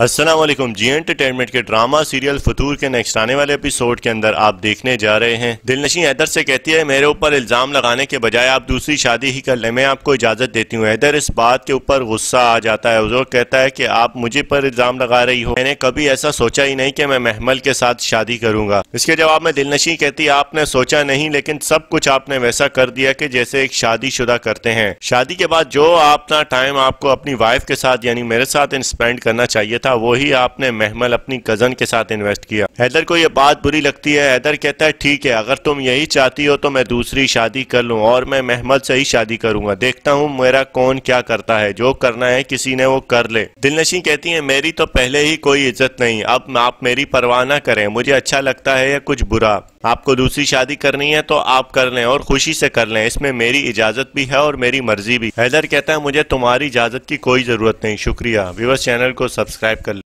Aslam ji entertainment के drama serial Fitoor के next आने वाले एपिसोड के अंदर आप देखने जा रहे हैं दिलनशी हैदर से कहती है मेरे ऊपर इल्ज़ाम लगाने के बजाय आप दूसरी शादी ही कर ले मैं आपको इजाज़त देती हूँ हैदर इस बात के ऊपर गुस्सा आ जाता है हजूर कहता है कि आप मुझे पर इल्ज़ाम लगा रही हो मैंने कभी ऐसा सोचा ही नहीं की मैं महमल के साथ शादी करूंगा इसके जवाब में दिल नशी कहती है आपने सोचा नहीं लेकिन सब कुछ आपने वैसा कर दिया की जैसे एक शादी शुदा करते हैं शादी के बाद जो अपना टाइम आपको अपनी वाइफ के साथ यानी मेरे साथ स्पेंड करना चाहिए था वही आपने महमल अपनी कज़न के साथ इन्वेस्ट किया हैदर को यह बात बुरी लगती है हैदर कहता है ठीक है अगर तुम यही चाहती हो तो मैं दूसरी शादी कर लूँ और मैं महमद से ही शादी करूंगा देखता हूँ मेरा कौन क्या करता है जो करना है किसी ने वो कर ले दिलनशी कहती है मेरी तो पहले ही कोई इज्जत नहीं अब आप मेरी परवाह ना करें मुझे अच्छा लगता है या कुछ बुरा आपको दूसरी शादी करनी है तो आप कर लें और खुशी से कर लें इसमें मेरी इजाज़त भी है और मेरी मर्जी भी हैदर कहता है मुझे तुम्हारी इजाज़त की कोई ज़रूरत नहीं शुक्रिया विवस चैनल को सब्सक्राइब कर